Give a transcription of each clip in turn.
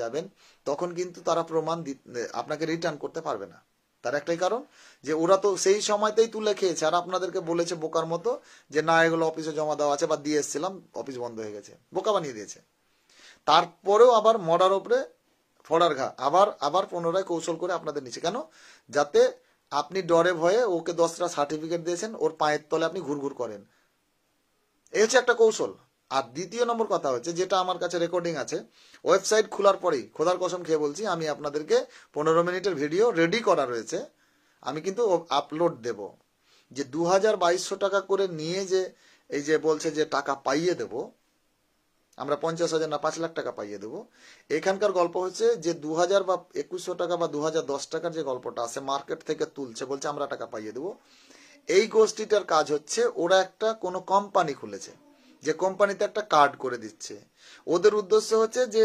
যাবেন তখন কিন্তু তারা প্রমাণ আপনাকে রিটার্ন করতে পারবে না তার একটাই কারণ যে ওরা তো সেই সময়তেই তুলে খেয়েছে আর আপনাদেরকে বলেছে বোকার মতো যে না এগুলো অফিসে জমা দেওয়া আছে বা দিয়ে এসেছিলাম অফিস বন্ধ হয়ে গেছে বোকা বানিয়ে দিয়েছে তারপরেও আবার মরার ওপরে ফড়ার ঘা আবার আবার পুনরায় কৌশল করে আপনাদের নিচে কেন যাতে আপনি ডরে ভয়ে ওকে দশটা সার্টিফিকেট দিয়েছেন ওর পায়ের তলে আপনি ঘুরঘুর করেন এ হচ্ছে একটা কৌশল আর দ্বিতীয় নম্বর কথা হচ্ছে যেটা আমার কাছে রেকর্ডিং আছে ওয়েবসাইট খোলার পরেই খোদার কসম খেয়ে বলছি আমি আপনাদেরকে পনেরো মিনিটের ভিডিও রেডি করা রয়েছে আমি কিন্তু আপলোড দেব যে দু হাজার বাইশশো টাকা করে নিয়ে যে এই যে বলছে যে টাকা পাইয়ে দেব আমরা পঞ্চাশ হাজার না পাঁচ লাখ টাকা পাইয়ে দেবো এখানকার গল্প হচ্ছে যে দু হাজার বা একুশশো টাকা বা দু হাজার দশ টাকার যে গল্পটা আছে মার্কেট থেকে তুলছে বলছে আমরা টাকা পাইয়ে দেবো এই গোষ্ঠীটার কাজ হচ্ছে ওরা একটা কোনো কোম্পানি খুলেছে যে কোম্পানিতে একটা কার্ড করে দিচ্ছে ওদের উদ্দেশ্য হচ্ছে যে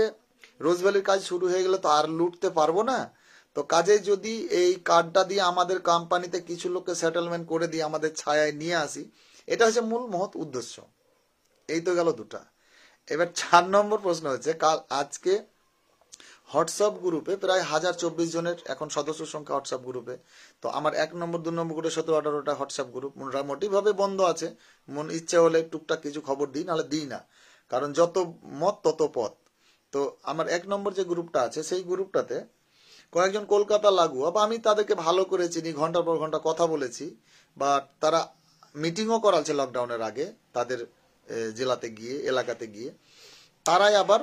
রোজভ্যালির কাজ শুরু হয়ে গেলে তো আর লুটতে পারবো না তো কাজে যদি এই কার্ডটা দিয়ে আমাদের কোম্পানিতে কিছু লোককে সেটেলমেন্ট করে দিয়ে আমাদের ছায়ায় নিয়ে আসি এটা হচ্ছে মূল মহৎ উদ্দেশ্য এই তো গেল দুটা এবার চার নম্বর প্রশ্ন হচ্ছে কাল আজকে হোয়াটসঅ্যাপ গ্রুপে প্রায় হাজার চব্বিশ জনের এখন সদস্য সংখ্যা হোয়াটসঅ্যাপ গ্রুপে তো আমার এক নম্বর দু নম্বর করে সতেরো আঠারোটা হোয়াটসঅ্যাপ গ্রুপ মোটামুটিভাবে বন্ধ আছে মন ইচ্ছা হলে টুকটাক কিছু খবর দিই নাহলে দিই না কারণ যত মত তত পথ তো আমার এক নম্বর যে গ্রুপটা আছে সেই গ্রুপটাতে কয়েকজন কলকাতা লাগু বা আমি তাদেরকে ভালো করে চিনি ঘন্টার পর ঘন্টা কথা বলেছি বা তারা মিটিংও করাচ্ছে লকডাউনের আগে তাদের জেলাতে গিয়ে এলাকাতে গিয়ে তারাই আবার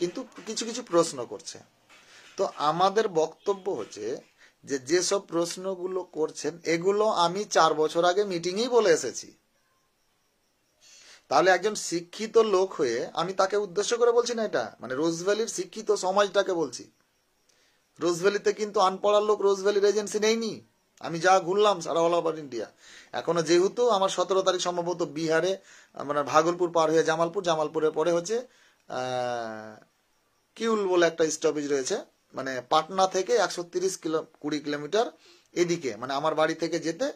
কিন্তু কিছু কিছু প্রশ্ন করছে তো আমাদের বক্তব্য হচ্ছে যে যেসব প্রশ্নগুলো করছেন এগুলো আমি চার বছর আগে মিটিংয়েই বলে এসেছি তাহলে একজন শিক্ষিত লোক হয়ে আমি তাকে উদ্দেশ্য করে বলছি না এটা মানে রোজভ্যালির শিক্ষিত সমাজটাকে বলছি রোজভ্যালিতে কিন্তু আনপড়ার লোক রোজভ্যালির এজেন্সি নেইনি আমি যা ঘুরলাম সারা অল ওভার ইন্ডিয়া এখনো যেহেতু আমার সতেরো তারিখ সম্ভবত বিহারে মানে ভাগলপুর পার হয়ে জামালপুর জামালপুরের পরে হচ্ছে কিউল বলে একটা স্টপেজ রয়েছে মানে পাটনা থেকে একশো তিরিশ কিলো কুড়ি কিলোমিটার এদিকে মানে আমার বাড়ি থেকে যেতে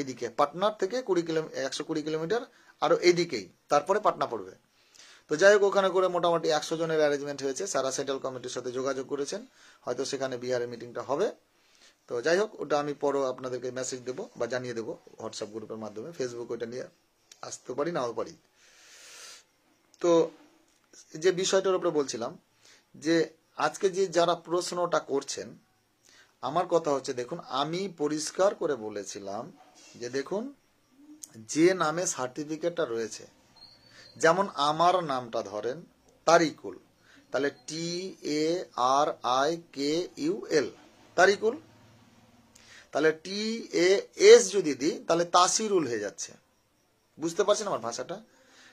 এদিকে পাটনার থেকে কুড়ি কিলো একশো কুড়ি কিলোমিটার আরও এদিকেই তারপরে পাটনা পড়বে তো যাই হোক ওখানে করে মোটামুটি একশো জনের অ্যারেঞ্জমেন্ট হয়েছে সারা সেন্ট্রাল কমিটির সাথে যোগাযোগ করেছেন হয়তো সেখানে বিহারের মিটিংটা হবে তো যাই হোক ওটা আমি পরও আপনাদেরকে মেসেজ দেবো বা জানিয়ে দেবো হোয়াটসঅ্যাপ গ্রুপের মাধ্যমে ফেসবুক ওইটা নিয়ে আসতে পারি নাও পারি তো যে বিষয়টার উপরে বলছিলাম যে আজকে যে যারা প্রশ্নটা করছেন আমার কথা হচ্ছে দেখুন আমি পরিষ্কার করে বলেছিলাম যে দেখুন যে নামে সার্টিফিকেটটা রয়েছে যেমন আমার নামটা ধরেন তারিকুল তাহলে টি A R I K U L Tariqul তাহলে টি এ এস যদি দিই তাহলে তাসিরুল হয়ে যাচ্ছে বুঝতে পারছেন আমার ভাষাটা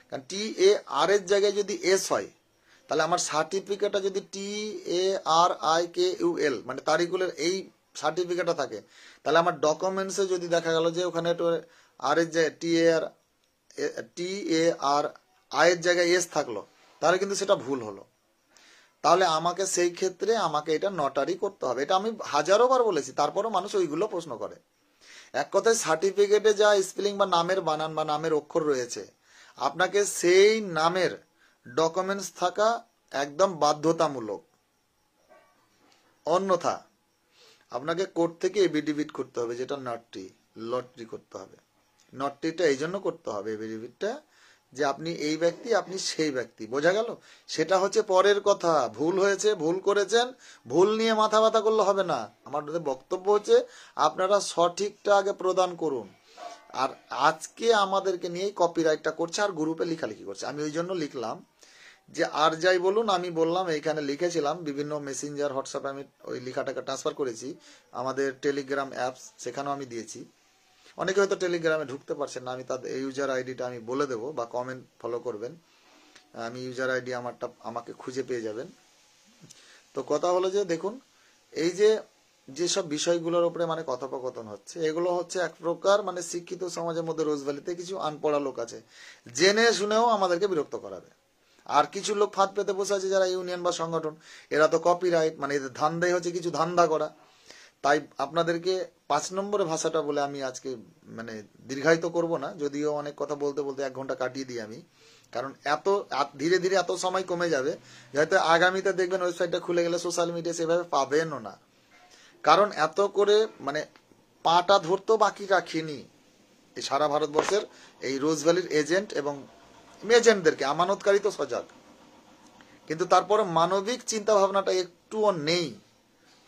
কারণ টি এ আর এর জায়গায় যদি এস হয় তাহলে আমার সার্টিফিকেটটা যদি টি A R I K U এল মানে তারিখগুলোর এই সার্টিফিকেটটা থাকে তাহলে আমার ডকুমেন্টসে যদি দেখা গেল যে ওখানে আর এর জায়গায় টি এ আর টি এ আর আয়ের জায়গায় এস থাকলো তাহলে কিন্তু সেটা ভুল হলো তাহলে আমাকে সেই ক্ষেত্রে আমাকে এটা নটারি করতে হবে এটা আমি হাজারো বার বলেছি তারপরও মানুষ ওইগুলো প্রশ্ন করে এক কথায় সার্টিফিকেটে যা স্পেলিং বা নামের বানান বা নামের অক্ষর রয়েছে আপনাকে সেই নামের ডকুমেন্টস থাকা একদম বাধ্যতামূলক অন্যথা আপনাকে কোর্ট থেকে এবিডিভিট করতে হবে যেটা নটটি লটরি করতে হবে নটটিটা এই জন্য করতে হবে এবিডিভিটটা যে আপনি এই ব্যক্তি আপনি সেই ব্যক্তি বোঝা গেল সেটা হচ্ছে পরের কথা ভুল হয়েছে ভুল করেছেন ভুল নিয়ে মাথা ব্যথা করলে হবে না আমার বক্তব্য হচ্ছে আপনারা সঠিকটা আগে প্রদান করুন আর আজকে আমাদেরকে নিয়ে কপিরাইটটা করছে আর গ্রুপে লেখালেখি করছে আমি ওই জন্য লিখলাম যে আর যাই বলুন আমি বললাম এইখানে লিখেছিলাম বিভিন্ন মেসেঞ্জার হোয়াটসঅ্যাপে আমি ওই লেখাটাকে ট্রান্সফার করেছি আমাদের টেলিগ্রাম অ্যাপস সেখানেও আমি দিয়েছি অনেকে হয়তো টেলিগ্রামে ঢুকতে পারছেন না আমি তাদের ইউজার আইডিটা আমি বলে দেবো বা কমেন্ট ফলো করবেন আমি ইউজার আইডি আমারটা আমাকে খুঁজে পেয়ে যাবেন তো কথা হলো যে দেখুন এই যে যেসব বিষয়গুলোর উপরে মানে কথোপকথন হচ্ছে এগুলো হচ্ছে এক প্রকার মানে শিক্ষিত সমাজের মধ্যে রোজভ্যালিতে কিছু আনপড়া লোক আছে জেনে শুনেও আমাদেরকে বিরক্ত করাবে আর কিছু লোক ফাঁদ পেতে বসে আছে যারা ইউনিয়ন বা সংগঠন এরা তো কপিরাইট মানে এদের ধান্দাই হচ্ছে কিছু ধান্দা করা তাই আপনাদেরকে পাঁচ নম্বরের ভাষাটা বলে আমি আজকে মানে দীর্ঘায়িত করব না যদিও অনেক কথা বলতে বলতে এক ঘন্টা কাটিয়ে দিই আমি কারণ এত ধীরে ধীরে এত সময় কমে যাবে যাতে আগামীতে দেখবেন ওয়েবসাইটটা খুলে গেলে সোশ্যাল মিডিয়া সেভাবে পাবেনও না কারণ এত করে মানে পাটা ধরতো বাকি রাখিনি এই সারা ভারতবর্ষের এই রোজ ভ্যালির এজেন্ট এবং এজেন্টদেরকে আমানতকারী তো সজাগ কিন্তু তারপরে মানবিক চিন্তা ভাবনাটা একটুও নেই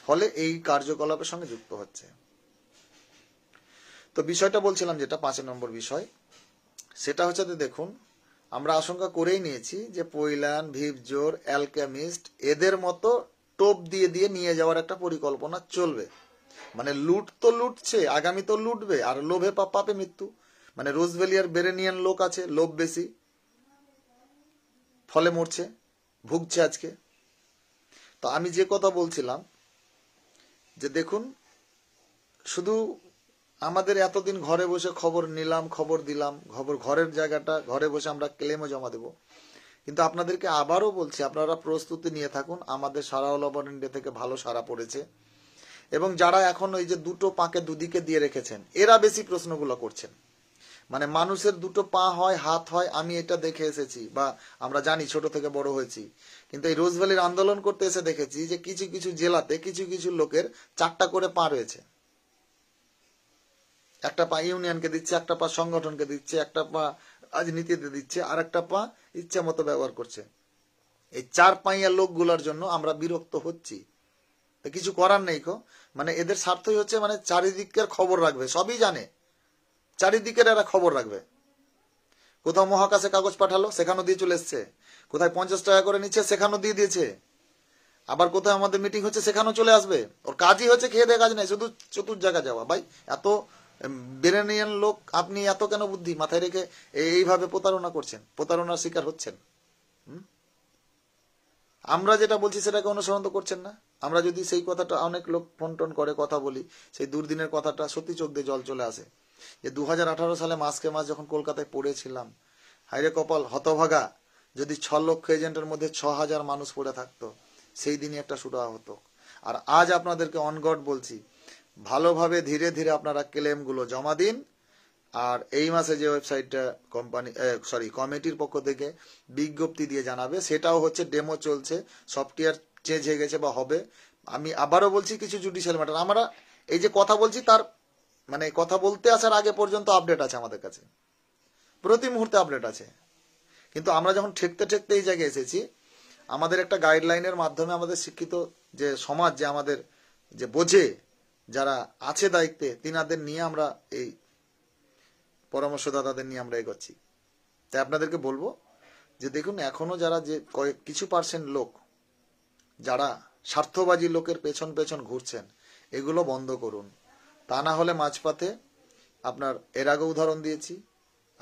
ফলে এই কার্যকলাপের সঙ্গে যুক্ত হচ্ছে তো বিষয়টা বলছিলাম যেটা পাঁচ নম্বর বিষয় সেটা হচ্ছে দেখুন আমরা আশঙ্কা করেই নিয়েছি যে পৈলান ভিভজোর অ্যালকেমিস্ট এদের মতো টোপ দিয়ে দিয়ে নিয়ে যাওয়ার একটা পরিকল্পনা চলবে মানে লুট তো লুটছে আগামী তো লুটবে আর লোভে পাপে মৃত্যু মানে রোজভেলিয়ার বেরেনিয়ান লোক আছে লোভ বেশি ফলে মরছে ভুগছে আজকে তো আমি যে কথা বলছিলাম যে দেখুন শুধু আমাদের এতদিন ঘরে বসে খবর নিলাম খবর দিলাম খবর ঘরের জায়গাটা ঘরে বসে আমরা ক্লেমও জমা দেব কিন্তু আপনাদেরকে আবারও বলছি আপনারা প্রস্তুতি নিয়ে থাকুন আমাদের সারা অল ওভার ইন্ডিয়া থেকে ভালো সারা পড়েছে এবং যারা এখন ওই যে দুটো পাকে দুদিকে দিয়ে রেখেছেন এরা বেশি প্রশ্নগুলো করছেন মানে মানুষের দুটো পা হয় হাত হয় আমি এটা দেখে এসেছি বা আমরা জানি ছোট থেকে বড় হয়েছি কিন্তু এই রোজভ্যালির আন্দোলন করতে এসে দেখেছি যে কিছু কিছু জেলাতে কিছু কিছু লোকের চারটা করে পা রয়েছে একটা পা ইউনিয়নকে দিচ্ছে একটা পা সংগঠনকে দিচ্ছে একটা পা আজ নিতে দিচ্ছে আর একটা পা ইচ্ছা মতো ব্যবহার করছে এই চার পাইয়া লোকগুলোর জন্য আমরা বিরক্ত হচ্ছি কিছু করার নেই কো মানে এদের স্বার্থই হচ্ছে মানে চারিদিকের খবর রাখবে সবই জানে চারিদিকের এরা খবর রাখবে কোথাও মহাকাশে কাগজ পাঠালো সেখানেও দিয়ে চলে এসছে কোথায় পঞ্চাশ টাকা করে নিচ্ছে সেখানেও দিয়ে দিয়েছে আবার কোথায় আমাদের মিটিং হচ্ছে সেখানেও চলে আসবে ওর কাজই হচ্ছে খেয়ে দেয় কাজ নেই শুধু চতুর্থ জায়গা যাওয়া ভাই এত ব্রেনিয়ান লোক আপনি এত কেন বুদ্ধি মাথায় রেখে এইভাবে প্রতারণা করছেন প্রতারণার শিকার হচ্ছেন আমরা যেটা বলছি সেটাকে অনুসরণ তো করছেন না আমরা যদি সেই কথাটা অনেক লোক ফোন টোন করে কথা বলি সেই দুর্দিনের কথাটা সত্যি চোখ দিয়ে জল চলে আসে যে দু সালে মাসকে মাস যখন কলকাতায় পড়েছিলাম হাইরে কপাল হতভাগা যদি ছ লক্ষ এজেন্টের মধ্যে ছ হাজার মানুষ পড়ে থাকতো সেই দিনই একটা শুরু হতো আর আজ আপনাদেরকে অনগড বলছি ভালোভাবে ধীরে ধীরে আপনারা ক্লেমগুলো জমা দিন আর এই মাসে যে ওয়েবসাইটটা কোম্পানি সরি কমিটির পক্ষ থেকে বিজ্ঞপ্তি দিয়ে জানাবে সেটাও হচ্ছে ডেমো চলছে সফটওয়্যার চেঞ্জ হয়ে গেছে বা হবে আমি আবারও বলছি কিছু জুডিশিয়াল ম্যাটার আমরা এই যে কথা বলছি তার মানে কথা বলতে আসার আগে পর্যন্ত আপডেট আছে আমাদের কাছে প্রতি মুহূর্তে আপডেট আছে কিন্তু আমরা যখন ঠেকতে ঠেকতে এই জায়গায় এসেছি আমাদের একটা গাইডলাইনের মাধ্যমে আমাদের শিক্ষিত যে সমাজ যে আমাদের যে বোঝে যারা আছে দায়িত্বে তিনাদের নিয়ে আমরা এই পরামর্শদাতাদের নিয়ে আমরা এগোচ্ছি তাই আপনাদেরকে বলবো যে দেখুন এখনো যারা যে কয়েক কিছু পার্সেন্ট লোক যারা স্বার্থবাজী লোকের পেছন পেছন ঘুরছেন এগুলো বন্ধ করুন তা না হলে মাঝপাতে আপনার এর আগে উদাহরণ দিয়েছি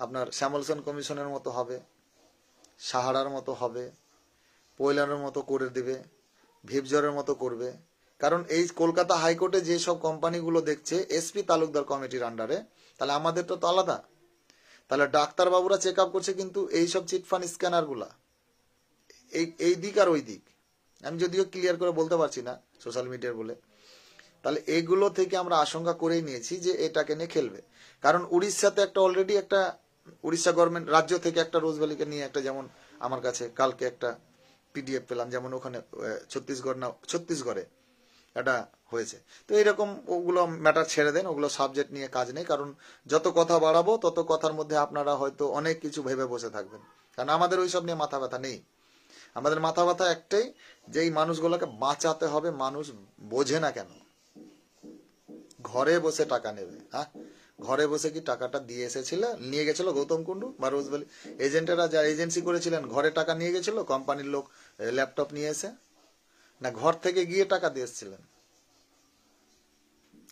আপনার শ্যামলসন কমিশনের মতো হবে সাহারার মতো হবে পয়লানোর মতো করে দেবে ভিপজরের মতো করবে কারণ এই কলকাতা হাইকোর্টে যে সব কোম্পানিগুলো দেখছে এসপি তালুকদার কমিটির আন্ডারে তাহলে আমাদের তো আলাদা তাহলে ডাক্তারবাবুরা চেক আপ করছে কিন্তু এই সব চিটফান্ড স্ক্যানারগুলা এই এই দিক আর ওই দিক আমি যদিও ক্লিয়ার করে বলতে পারছি না সোশ্যাল মিডিয়ার বলে তাহলে এগুলো থেকে আমরা আশঙ্কা করেই নিয়েছি যে এটাকে নিয়ে খেলবে কারণ উড়িষ্যাতে একটা অলরেডি একটা উড়িষ্যা গভর্নমেন্ট রাজ্য থেকে একটা রোজভ্যালিকে নিয়ে একটা যেমন আমার কাছে কালকে একটা পিডিএফ পেলাম যেমন ওখানে ছত্তিশগড় না ছত্তিশগড়ে এটা হয়েছে তো এরকম ওগুলো ম্যাটার ছেড়ে দেন ওগুলো সাবজেক্ট নিয়ে কাজ নেই কারণ যত কথা বাড়াবো তত কথার মধ্যে আপনারা হয়তো অনেক কিছু ভেবে বসে থাকবেন কারণ আমাদের ওইসব নিয়ে মাথা ব্যথা নেই আমাদের মাথা ব্যথা একটাই যে এই মানুষগুলোকে বাঁচাতে হবে মানুষ বোঝে না কেন ঘরে বসে টাকা নেবে হ্যাঁ ঘরে বসে কি টাকাটা দিয়ে এসেছিল নিয়ে গেছিল গৌতম কুণ্ডু বা রোজবেল এজেন্টেরা যা এজেন্সি করেছিলেন ঘরে টাকা নিয়ে গেছিল কোম্পানির লোক ল্যাপটপ নিয়ে এসে না ঘর থেকে গিয়ে টাকা দিয়ে এসেছিলেন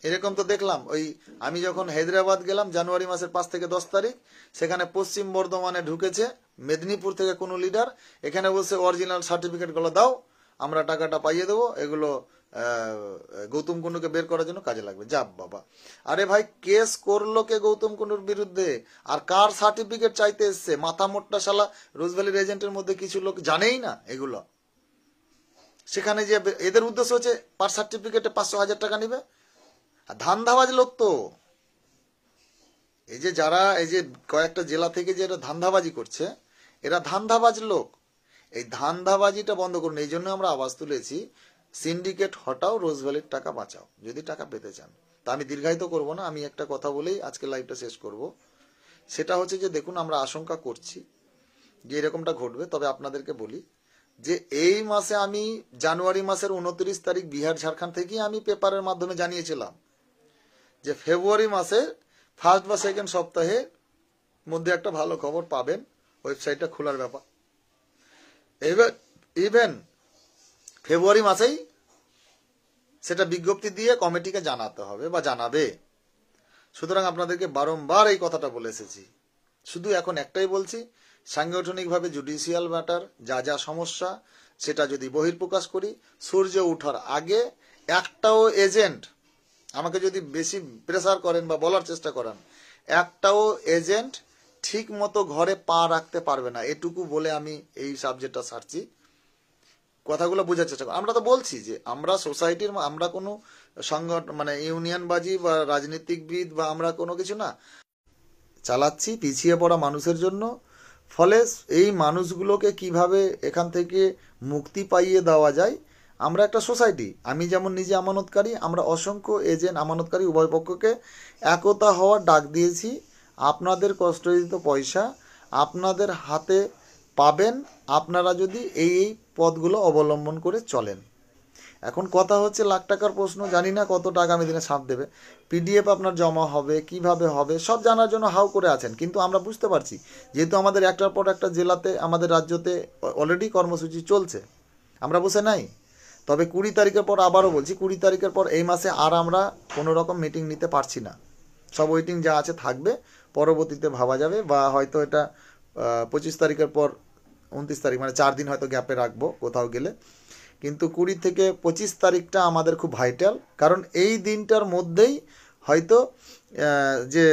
এরকম তো দেখলাম ওই আমি যখন হায়দ্রাবাদ গেলাম জানুয়ারি মাসের পাঁচ থেকে দশ তারিখ সেখানে পশ্চিম বর্ধমানে ঢুকেছে মেদিনীপুর থেকে কোনো লিডার এখানে বসে অরিজিনাল সার্টিফিকেটগুলো দাও আমরা টাকাটা পাইয়ে দেবো এগুলো গৌতম কুণ্ডুকে বের করার জন্য কাজে লাগবে যাব বাবা আরে ভাই কেস করলো কে গৌতম কুণ্ডুর বিরুদ্ধে আর কার সার্টিফিকেট চাইতে এসছে মাথা মোট্টা শালা রোজভ্যালির এজেন্টের মধ্যে কিছু লোক জানেই না এগুলো সেখানে যে এদের উদ্দেশ্য হচ্ছে পার সার্টিফিকেটে পাঁচশো হাজার টাকা নিবে আর ধাবাজ লোক তো এই যে যারা এই যে কয়েকটা জেলা থেকে যে এরা ধান্ধাবাজি করছে এরা ধান্দাবাজ লোক এই ধান্ধাবাজিটা বন্ধ করুন এই জন্য আমরা আওয়াজ তুলেছি সিন্ডিকেট হটাও রোজভ্যালির টাকা বাঁচাও যদি টাকা পেতে চান তা আমি দীর্ঘায়িত করব না আমি একটা কথা বলেই আজকে লাইভটা শেষ করব সেটা হচ্ছে যে দেখুন আমরা আশঙ্কা করছি যে এরকমটা ঘটবে তবে আপনাদেরকে বলি যে এই মাসে আমি জানুয়ারি মাসের উনত্রিশ তারিখ বিহার ঝাড়খণ্ড থেকে আমি পেপারের মাধ্যমে জানিয়েছিলাম যে ফেব্রুয়ারি মাসের ফার্স্ট বা সেকেন্ড সপ্তাহে মধ্যে একটা ভালো খবর পাবেন ওয়েবসাইটটা খোলার ব্যাপার এবার ইভেন ফেব্রুয়ারি মাসেই সেটা বিজ্ঞপ্তি দিয়ে কমিটিকে জানাতে হবে বা জানাবে সুতরাং আপনাদেরকে বারংবার এই কথাটা বলে এসেছি শুধু এখন একটাই বলছি সাংগঠনিকভাবে জুডিশিয়াল ম্যাটার যা যা সমস্যা সেটা যদি বহির্প্রকাশ করি সূর্য উঠার আগে একটাও এজেন্ট আমাকে যদি বেশি প্রেসার করেন বা বলার চেষ্টা করেন একটাও এজেন্ট ঠিক মতো ঘরে পা রাখতে পারবে না এটুকু বলে আমি এই সাবজেক্টটা সারছি কথাগুলো বোঝার চেষ্টা করি আমরা তো বলছি যে আমরা সোসাইটির আমরা কোনো সংগঠন মানে ইউনিয়নবাজি বা রাজনীতিকবিদ বা আমরা কোনো কিছু না চালাচ্ছি পিছিয়ে পড়া মানুষের জন্য ফলে এই মানুষগুলোকে কিভাবে এখান থেকে মুক্তি পাইয়ে দেওয়া যায় আমরা একটা সোসাইটি আমি যেমন নিজে আমানতকারী আমরা অসংখ্য এজেন্ট আমানতকারী উভয় পক্ষকে একতা হওয়ার ডাক দিয়েছি আপনাদের কষ্টজিত পয়সা আপনাদের হাতে পাবেন আপনারা যদি এই এই পদগুলো অবলম্বন করে চলেন এখন কথা হচ্ছে লাখ টাকার প্রশ্ন জানি না কত টাকা আমি দিনে ছাপ দেবে পিডিএফ আপনার জমা হবে কিভাবে হবে সব জানার জন্য হাউ করে আছেন কিন্তু আমরা বুঝতে পারছি যেহেতু আমাদের একটার পর একটা জেলাতে আমাদের রাজ্যতে অলরেডি কর্মসূচি চলছে আমরা বসে নাই তবে কুড়ি তারিখের পর আবারও বলছি কুড়ি তারিখের পর এই মাসে আর আমরা কোনো রকম মিটিং নিতে পারছি না সব ওয়েটিং যা আছে থাকবে পরবর্তীতে ভাবা যাবে বা হয়তো এটা পঁচিশ তারিখের পর উনত্রিশ তারিখ মানে চার দিন হয়তো গ্যাপে রাখবো কোথাও গেলে কিন্তু কুড়ি থেকে পঁচিশ তারিখটা আমাদের খুব ভাইটাল কারণ এই দিনটার মধ্যেই হয়তো যে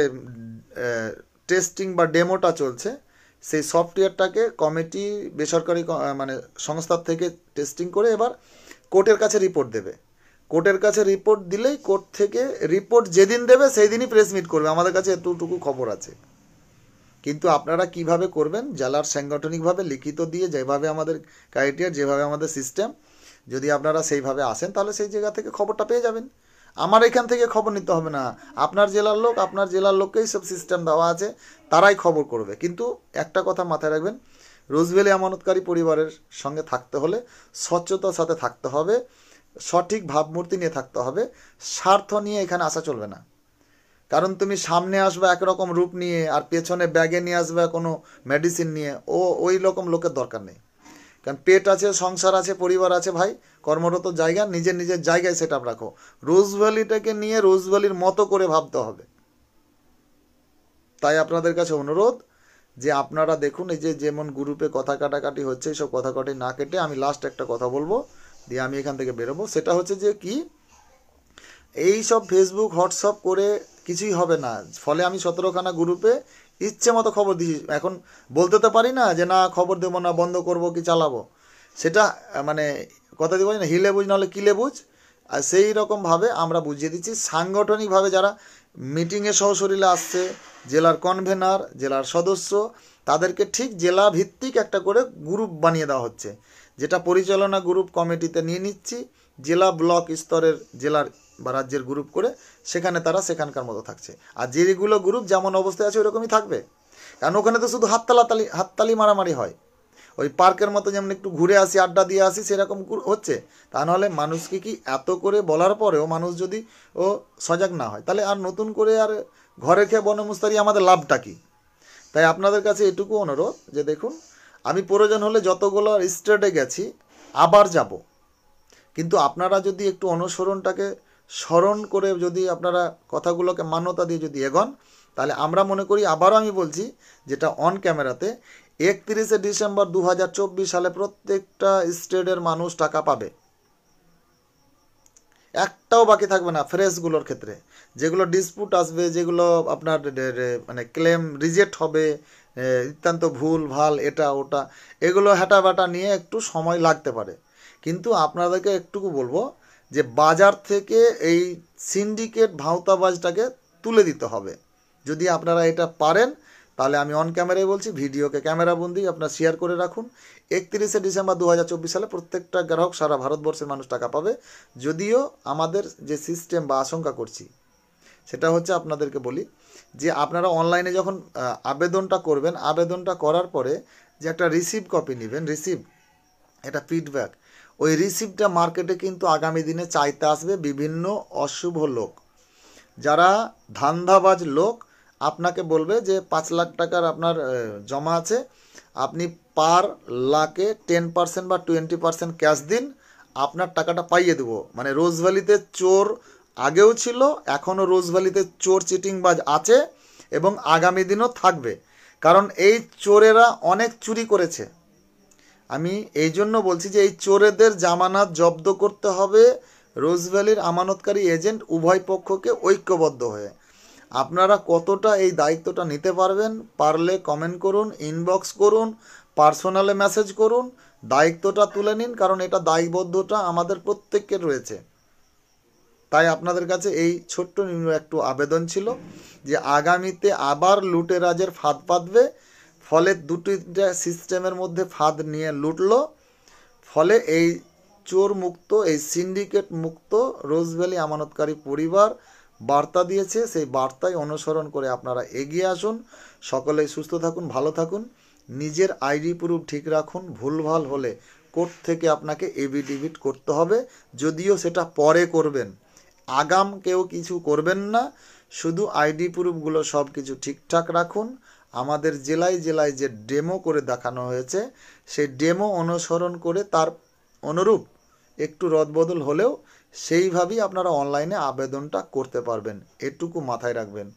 টেস্টিং বা ডেমোটা চলছে সেই সফটওয়্যারটাকে কমিটি বেসরকারি মানে সংস্থার থেকে টেস্টিং করে এবার কোর্টের কাছে রিপোর্ট দেবে কোর্টের কাছে রিপোর্ট দিলেই কোর্ট থেকে রিপোর্ট যেদিন দেবে সেই দিনই প্রেস মিট করবে আমাদের কাছে এতটুকু খবর আছে কিন্তু আপনারা কিভাবে করবেন জেলার সাংগঠনিকভাবে লিখিত দিয়ে যেভাবে আমাদের ক্রাইটেরিয়া যেভাবে আমাদের সিস্টেম যদি আপনারা সেইভাবে আসেন তাহলে সেই জায়গা থেকে খবরটা পেয়ে যাবেন আমার এখান থেকে খবর নিতে হবে না আপনার জেলার লোক আপনার জেলার লোককেই সব সিস্টেম দেওয়া আছে তারাই খবর করবে কিন্তু একটা কথা মাথায় রাখবেন রোজভেলি আমানতকারী পরিবারের সঙ্গে থাকতে হলে স্বচ্ছতার সাথে থাকতে হবে সঠিক ভাবমূর্তি নিয়ে থাকতে হবে স্বার্থ নিয়ে এখানে আসা চলবে না কারণ তুমি সামনে আসবে একরকম রূপ নিয়ে আর পেছনে ব্যাগে নিয়ে আসবে কোনো মেডিসিন নিয়ে ও ওই রকম লোকের দরকার নেই কারণ পেট আছে সংসার আছে পরিবার আছে ভাই কর্মরত জায়গা নিজের নিজের জায়গায় সেট আপ রাখো ভ্যালিটাকে নিয়ে রোজ ভ্যালির মতো করে ভাবতে হবে তাই আপনাদের কাছে অনুরোধ যে আপনারা দেখুন এই যে যেমন গ্রুপে কথা কাটাকাটি হচ্ছে এইসব কথা কাটি না কেটে আমি লাস্ট একটা কথা বলবো দিয়ে আমি এখান থেকে বেরোবো সেটা হচ্ছে যে কি এই সব ফেসবুক হোয়াটসঅ্যাপ করে কিছুই হবে না ফলে আমি সতেরোখানা গ্রুপে ইচ্ছে মতো খবর দিছি এখন বলতে তো পারি না যে না খবর দেবো না বন্ধ করব কি চালাবো সেটা মানে কথা দিয়ে না হিলে বুঝ নাহলে কিলে বুঝ আর সেই রকমভাবে আমরা বুঝিয়ে দিচ্ছি সাংগঠনিকভাবে যারা মিটিংয়ে সহশরীরে আসছে জেলার কনভেনার জেলার সদস্য তাদেরকে ঠিক জেলা ভিত্তিক একটা করে গ্রুপ বানিয়ে দেওয়া হচ্ছে যেটা পরিচালনা গ্রুপ কমিটিতে নিয়ে নিচ্ছি জেলা ব্লক স্তরের জেলার বা রাজ্যের গ্রুপ করে সেখানে তারা সেখানকার মতো থাকছে আর যেগুলো গ্রুপ যেমন অবস্থায় আছে ওরকমই থাকবে কারণ ওখানে তো শুধু হাততালাতালি হাততালি মারামারি হয় ওই পার্কের মতো যেমন একটু ঘুরে আসি আড্ডা দিয়ে আসি সেরকম হচ্ছে তা নাহলে মানুষকে কি এত করে বলার পরেও মানুষ যদি ও সজাগ না হয় তাহলে আর নতুন করে আর ঘরে খেয়ে বনমুস্তারি আমাদের লাভটা কী তাই আপনাদের কাছে এটুকু অনুরোধ যে দেখুন আমি প্রয়োজন হলে যতগুলো স্টেটে গেছি আবার যাব কিন্তু আপনারা যদি একটু অনুসরণটাকে স্মরণ করে যদি আপনারা কথাগুলোকে মান্যতা দিয়ে যদি এগোন তাহলে আমরা মনে করি আবারও আমি বলছি যেটা অন ক্যামেরাতে একত্রিশে ডিসেম্বর দু সালে প্রত্যেকটা স্টেটের মানুষ টাকা পাবে একটাও বাকি থাকবে না ফ্রেশগুলোর ক্ষেত্রে যেগুলো ডিসপুট আসবে যেগুলো আপনার মানে ক্লেম রিজেক্ট হবে নিত্যান্ত ভুল ভাল এটা ওটা এগুলো হ্যাঁটা ব্যাটা নিয়ে একটু সময় লাগতে পারে কিন্তু আপনাদেরকে একটুকু বলবো যে বাজার থেকে এই সিন্ডিকেট ভাওতাবাজটাকে তুলে দিতে হবে যদি আপনারা এটা পারেন তাহলে আমি অন ক্যামেরায় বলছি ভিডিওকে ক্যামেরাবন্দি আপনার শেয়ার করে রাখুন একত্রিশে ডিসেম্বর দু সালে প্রত্যেকটা গ্রাহক সারা ভারতবর্ষের মানুষ টাকা পাবে যদিও আমাদের যে সিস্টেম বা আশঙ্কা করছি সেটা হচ্ছে আপনাদেরকে বলি যে আপনারা অনলাইনে যখন আবেদনটা করবেন আবেদনটা করার পরে যে একটা রিসিভ কপি নেবেন রিসিভ এটা ফিডব্যাক ওই রিসিপ্টটা মার্কেটে কিন্তু আগামী দিনে চাইতে আসবে বিভিন্ন অশুভ লোক যারা ধান্ধাবাজ লোক আপনাকে বলবে যে পাঁচ লাখ টাকার আপনার জমা আছে আপনি পার লাখে টেন পার্সেন্ট বা টোয়েন্টি পার্সেন্ট ক্যাশ দিন আপনার টাকাটা পাইয়ে দেবো মানে রোজভ্যালিতে চোর আগেও ছিল এখনও রোজভ্যালিতে চোর চিটিংবাজ আছে এবং আগামী দিনও থাকবে কারণ এই চোরেরা অনেক চুরি করেছে আমি এই জন্য বলছি যে এই চোরেদের জামানাত জব্দ করতে হবে রোজভ্যালির আমানতকারী এজেন্ট উভয় পক্ষকে ঐক্যবদ্ধ হয়ে আপনারা কতটা এই দায়িত্বটা নিতে পারবেন পারলে কমেন্ট করুন ইনবক্স করুন পার্সোনালে মেসেজ করুন দায়িত্বটা তুলে নিন কারণ এটা দায়বদ্ধটা আমাদের প্রত্যেকের রয়েছে তাই আপনাদের কাছে এই ছোট্ট একটু আবেদন ছিল যে আগামীতে আবার লুটেরাজের ফাঁদ পাতবে ফলে দুটিটা সিস্টেমের মধ্যে ফাঁদ নিয়ে লুটল ফলে এই চোর মুক্ত এই সিন্ডিকেট মুক্ত রোজভ্যালি আমানতকারী পরিবার বার্তা দিয়েছে সেই বার্তায় অনুসরণ করে আপনারা এগিয়ে আসুন সকলেই সুস্থ থাকুন ভালো থাকুন নিজের আইডি প্রুফ ঠিক রাখুন ভুলভাল হলে কোর্ট থেকে আপনাকে এভিডিভিট করতে হবে যদিও সেটা পরে করবেন আগাম কেউ কিছু করবেন না শুধু আইডি প্রুফগুলো সব কিছু ঠিকঠাক রাখুন আমাদের জেলায় জেলায় যে ডেমো করে দেখানো হয়েছে সেই ডেমো অনুসরণ করে তার অনুরূপ একটু রদবদল হলেও সেইভাবেই আপনারা অনলাইনে আবেদনটা করতে পারবেন এটুকু মাথায় রাখবেন